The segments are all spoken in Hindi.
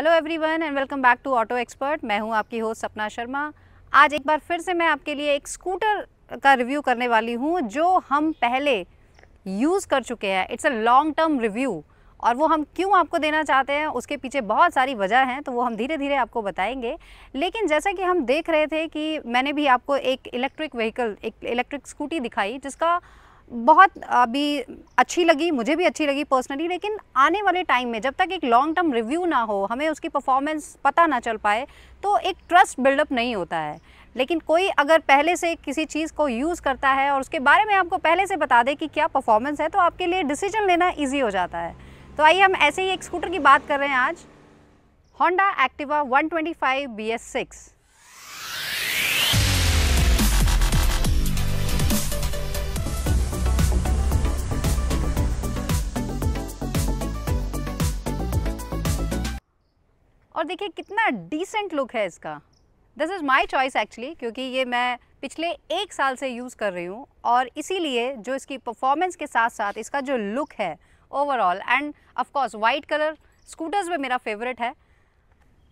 hello everyone and welcome back to auto expert मैं हूं आपकी होस्ट सपना शर्मा आज एक बार फिर से मैं आपके लिए एक स्कूटर का रिव्यू करने वाली हूं जो हम पहले यूज़ कर चुके हैं it's a long term review और वो हम क्यों आपको देना चाहते हैं उसके पीछे बहुत सारी वजह हैं तो वो हम धीरे धीरे आपको बताएंगे लेकिन जैसा कि हम देख रहे थे कि मैंने भी आपको एक इलेक्ट्रिक व्हीकल एक इलेक्ट्रिक स्कूटी दिखाई जिसका बहुत अभी अच्छी लगी मुझे भी अच्छी लगी पर्सनली लेकिन आने वाले टाइम में जब तक एक लॉन्ग टर्म रिव्यू ना हो हमें उसकी परफॉर्मेंस पता ना चल पाए तो एक ट्रस्ट बिल्डअप नहीं होता है लेकिन कोई अगर पहले से किसी चीज़ को यूज़ करता है और उसके बारे में आपको पहले से बता दे कि क्या परफॉर्मेंस है तो आपके लिए डिसीजन लेना ईजी हो जाता है तो आइए हम ऐसे ही एक स्कूटर की बात कर रहे हैं आज होंडा एक्टिवा 125 BS6 और देखिए कितना डिसेंट लुक है इसका this is my choice actually क्योंकि ये मैं पिछले एक साल से यूज़ कर रही हूँ और इसीलिए जो इसकी परफॉर्मेंस के साथ साथ इसका जो लुक है overall and of course white colour scooters में मेरा फेवरेट है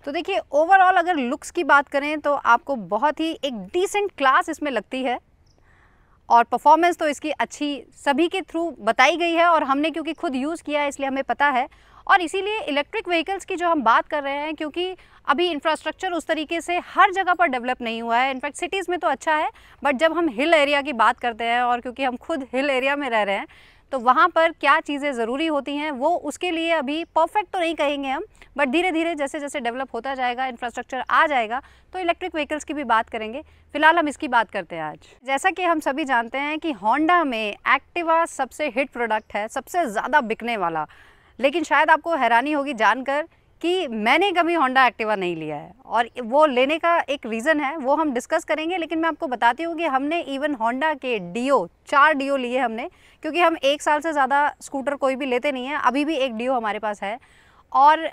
तो देखिए ओवरऑल अगर लुक्स की बात करें तो आपको बहुत ही एक डिसेंट क्लास इसमें लगती है और परफॉर्मेंस तो इसकी अच्छी सभी के थ्रू बताई गई है और हमने क्योंकि खुद यूज़ किया है इसलिए हमें पता है और इसीलिए इलेक्ट्रिक व्हीकल्स की जो हम बात कर रहे हैं क्योंकि अभी इंफ्रास्ट्रक्चर उस तरीके से हर जगह पर डेवलप नहीं हुआ है इनफैक्ट सिटीज़ में तो अच्छा है बट जब हम हिल एरिया की बात करते हैं और क्योंकि हम खुद हिल एरिया में रह रहे हैं तो वहाँ पर क्या चीज़ें ज़रूरी होती हैं वो उसके लिए अभी परफेक्ट तो नहीं कहेंगे हम बट धीरे धीरे जैसे जैसे डेवलप होता जाएगा इंफ्रास्ट्रक्चर आ जाएगा तो इलेक्ट्रिक व्हीकल्स की भी बात करेंगे फिलहाल हम इसकी बात करते हैं आज जैसा कि हम सभी जानते हैं कि होंडा में एक्टिवा सबसे हिट प्रोडक्ट है सबसे ज़्यादा बिकने वाला लेकिन शायद आपको हैरानी होगी जानकर कि मैंने कभी होंडा एक्टिवा नहीं लिया है और वो लेने का एक रीज़न है वो हम डिस्कस करेंगे लेकिन मैं आपको बताती हूँ कि हमने इवन होंडा के डीओ चार डीओ लिए हमने क्योंकि हम एक साल से ज़्यादा स्कूटर कोई भी लेते नहीं हैं अभी भी एक डीओ हमारे पास है और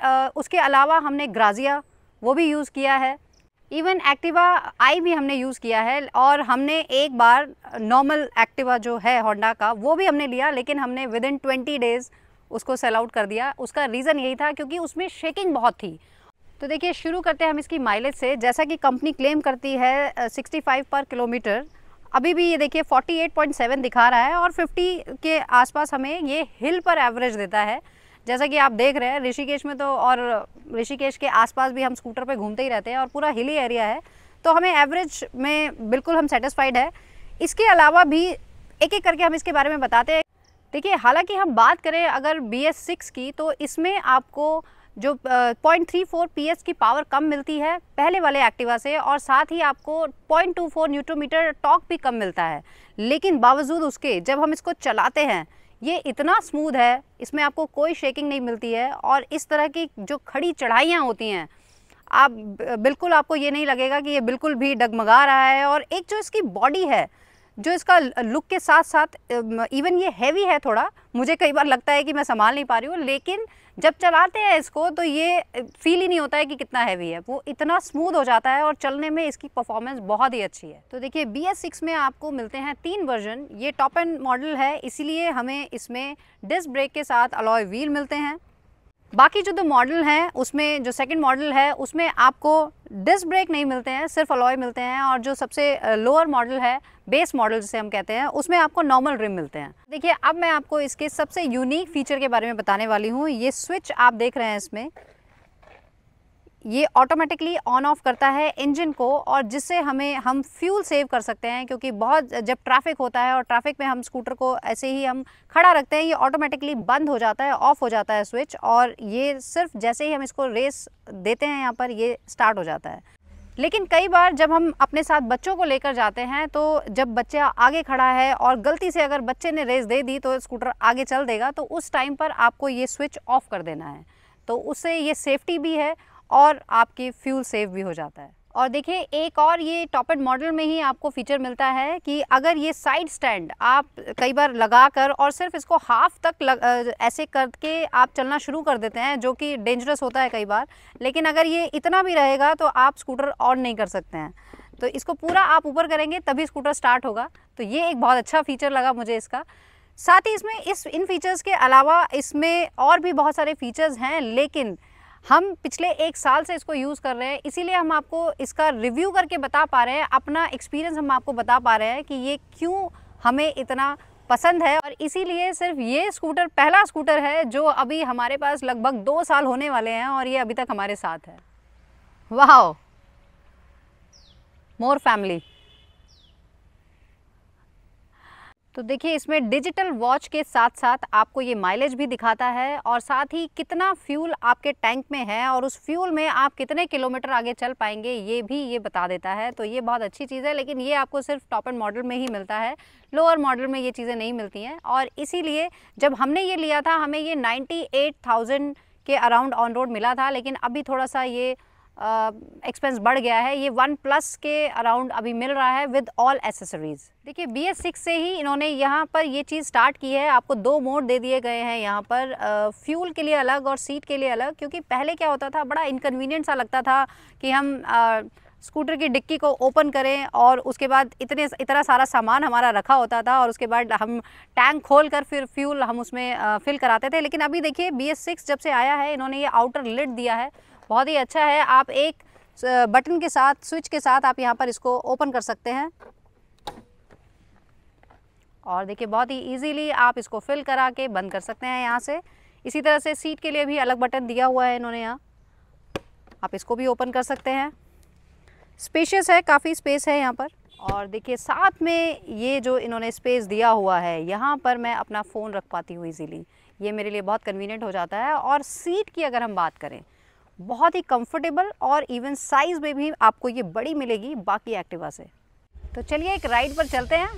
उसके अलावा हमने ग्राजिया वो भी यूज़ किया है इवन एक्टिवा आई भी हमने यूज़ किया है और हमने एक बार नॉर्मल एक्टिवा जो है होंडा का वो भी हमने लिया लेकिन हमने विद इन ट्वेंटी डेज़ उसको सेल आउट कर दिया उसका रीज़न यही था क्योंकि उसमें शेकिंग बहुत थी तो देखिए शुरू करते हैं हम इसकी माइलेज से जैसा कि कंपनी क्लेम करती है 65 पर किलोमीटर अभी भी ये देखिए 48.7 दिखा रहा है और 50 के आसपास हमें ये हिल पर एवरेज देता है जैसा कि आप देख रहे हैं ऋषिकेश में तो और ऋषिकेश के आसपास भी हम स्कूटर पर घूमते ही रहते हैं और पूरा हिली एरिया है तो हमें एवरेज में बिल्कुल हम सेटिस्फाइड है इसके अलावा भी एक एक करके हम इसके बारे में बताते हैं देखिए हालांकि हम बात करें अगर बी एस सिक्स की तो इसमें आपको जो पॉइंट थ्री फोर पी एस की पावर कम मिलती है पहले वाले एक्टिवा से और साथ ही आपको point two four newton metre torque भी कम मिलता है लेकिन बावजूद उसके जब हम इसको चलाते हैं ये इतना स्मूथ है इसमें आपको कोई शेकिंग नहीं मिलती है और इस तरह की जो खड़ी चढ़ाइयाँ होती हैं आप बिल्कुल आपको ये नहीं लगेगा कि ये बिल्कुल भी डगमगा रहा है और एक जो इसकी बॉडी है जो इसका लुक के साथ साथ इवन ये हैवी है थोड़ा मुझे कई बार लगता है कि मैं संभाल नहीं पा रही हूँ लेकिन जब चलाते हैं इसको तो ये फील ही नहीं होता है कि कितना हैवी है वो इतना स्मूथ हो जाता है और चलने में इसकी परफॉर्मेंस बहुत ही अच्छी है तो देखिए बी एस सिक्स में आपको मिलते हैं तीन वर्जन ये टॉप एंड मॉडल है इसीलिए हमें इसमें डिस्क ब्रेक के साथ अलॉय व्हील मिलते हैं बाकी जो दो मॉडल हैं उसमें जो सेकंड मॉडल है उसमें आपको डिस्क ब्रेक नहीं मिलते हैं सिर्फ अलॉय मिलते हैं और जो सबसे लोअर मॉडल है बेस मॉडल जिसे हम कहते हैं उसमें आपको नॉर्मल रिम मिलते हैं देखिए अब मैं आपको इसके सबसे यूनिक फीचर के बारे में बताने वाली हूँ ये स्विच आप देख रहे हैं इसमें ये ऑटोमेटिकली ऑन ऑफ करता है इंजन को और जिससे हमें हम फ्यूल सेव कर सकते हैं क्योंकि बहुत जब ट्रैफिक होता है और ट्रैफिक में हम स्कूटर को ऐसे ही हम खड़ा रखते हैं ये ऑटोमेटिकली बंद हो जाता है ऑफ हो जाता है स्विच और ये सिर्फ जैसे ही हम इसको रेस देते हैं यहाँ पर ये स्टार्ट हो जाता है लेकिन कई बार जब हम अपने साथ बच्चों को लेकर जाते हैं तो जब बच्चा आगे खड़ा है और गलती से अगर बच्चे ने रेस दे दी तो स्कूटर आगे चल देगा तो उस टाइम पर आपको ये स्विच ऑफ कर देना है तो उससे ये सेफ्टी भी है और आपके फ्यूल सेव भी हो जाता है और देखिए एक और ये टॉपेड मॉडल में ही आपको फीचर मिलता है कि अगर ये साइड स्टैंड आप कई बार लगा कर और सिर्फ इसको हाफ तक लग, ऐसे करके आप चलना शुरू कर देते हैं जो कि डेंजरस होता है कई बार लेकिन अगर ये इतना भी रहेगा तो आप स्कूटर ऑन नहीं कर सकते हैं तो इसको पूरा आप ऊपर करेंगे तभी स्कूटर स्टार्ट होगा तो ये एक बहुत अच्छा फीचर लगा मुझे इसका साथ ही इसमें इस इन फीचर्स के अलावा इसमें और भी बहुत सारे फीचर्स हैं लेकिन हम पिछले एक साल से इसको यूज़ कर रहे हैं इसीलिए हम आपको इसका रिव्यू करके बता पा रहे हैं अपना एक्सपीरियंस हम आपको बता पा रहे हैं कि ये क्यों हमें इतना पसंद है और इसीलिए सिर्फ ये स्कूटर पहला स्कूटर है जो अभी हमारे पास लगभग दो साल होने वाले हैं और ये अभी तक हमारे साथ है वाह मोर फैमिली तो देखिए इसमें डिजिटल वॉच के साथ साथ आपको ये माइलेज भी दिखाता है और साथ ही कितना फ्यूल आपके टैंक में है और उस फ्यूल में आप कितने किलोमीटर आगे चल पाएंगे ये भी ये बता देता है तो ये बहुत अच्छी चीज़ है लेकिन ये आपको सिर्फ टॉप एंड मॉडल में ही मिलता है लोअर मॉडल में ये चीज़ें नहीं मिलती हैं और इसीलिए जब हमने ये लिया था हमें ये नाइन्टी के अराउंड ऑन रोड मिला था लेकिन अभी थोड़ा सा ये एक्सपेंस बढ़ गया है ये वन प्लस के अराउंड अभी मिल रहा है विद ऑल एसेसरीज़ देखिए बी एस सिक्स से ही इन्होंने यहाँ पर ये चीज़ स्टार्ट की है आपको दो मोड दे दिए गए हैं यहाँ पर फ्यूल के लिए अलग और सीट के लिए अलग क्योंकि पहले क्या होता था बड़ा इनकन्वीनियंट सा लगता था कि हम आ, स्कूटर की डिक्की को ओपन करें और उसके बाद इतने इतना सारा सामान हमारा रखा होता था और उसके बाद हम टैंक खोल कर फिर फ्यूल हम उसमें फिल कराते थे लेकिन अभी देखिए बी एस सिक्स जब से आया है इन्होंने ये आउटर लिट दिया है बहुत ही अच्छा है आप एक बटन के साथ स्विच के साथ आप यहाँ पर इसको ओपन कर सकते हैं और देखिए बहुत ही इजीली आप इसको फिल करा के बंद कर सकते हैं यहाँ से इसी तरह से सीट के लिए भी अलग बटन दिया हुआ है इन्होंने यहाँ आप इसको भी ओपन कर सकते हैं स्पेशियस है काफ़ी स्पेस है यहाँ पर और देखिए साथ में ये जो इन्होंने स्पेस दिया हुआ है यहाँ पर मैं अपना फ़ोन रख पाती हूँ ईज़िली ये मेरे लिए बहुत कन्वीनियंट हो जाता है और सीट की अगर हम बात करें बहुत ही कंफर्टेबल और इवन साइज़ में भी आपको ये बड़ी मिलेगी बाकी एक्टिवा से तो चलिए एक राइड पर चलते हैं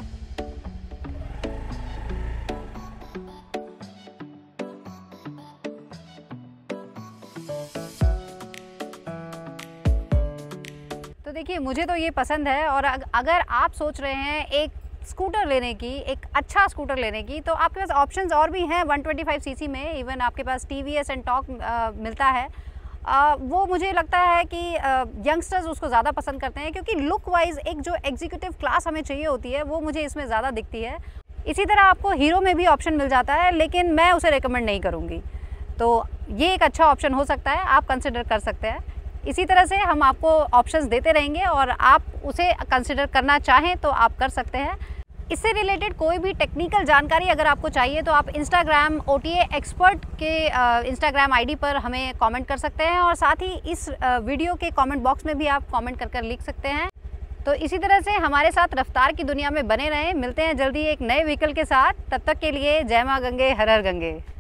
तो देखिए मुझे तो ये पसंद है और अगर आप सोच रहे हैं एक स्कूटर लेने की एक अच्छा स्कूटर लेने की तो आपके पास ऑप्शंस और भी हैं 125 सीसी में इवन आपके पास टीवीएस एंड टॉक मिलता है वो मुझे लगता है कि यंगस्टर्स उसको ज़्यादा पसंद करते हैं क्योंकि लुक वाइज एक जो एग्जीक्यूटिव क्लास हमें चाहिए होती है वो मुझे इसमें ज़्यादा दिखती है इसी तरह आपको हीरो में भी ऑप्शन मिल जाता है लेकिन मैं उसे रिकमेंड नहीं करूँगी तो ये एक अच्छा ऑप्शन हो सकता है आप कंसिडर कर सकते हैं इसी तरह से हम आपको ऑप्शंस देते रहेंगे और आप उसे कंसिडर करना चाहें तो आप कर सकते हैं इससे रिलेटेड कोई भी टेक्निकल जानकारी अगर आपको चाहिए तो आप इंस्टाग्राम ओ एक्सपर्ट के इंस्टाग्राम आईडी पर हमें कमेंट कर सकते हैं और साथ ही इस वीडियो के कमेंट बॉक्स में भी आप कमेंट कर कर लिख सकते हैं तो इसी तरह से हमारे साथ रफ्तार की दुनिया में बने रहें मिलते हैं जल्दी एक नए व्हीकल के साथ तब तक के लिए जय माँ गंगे हर हर गंगे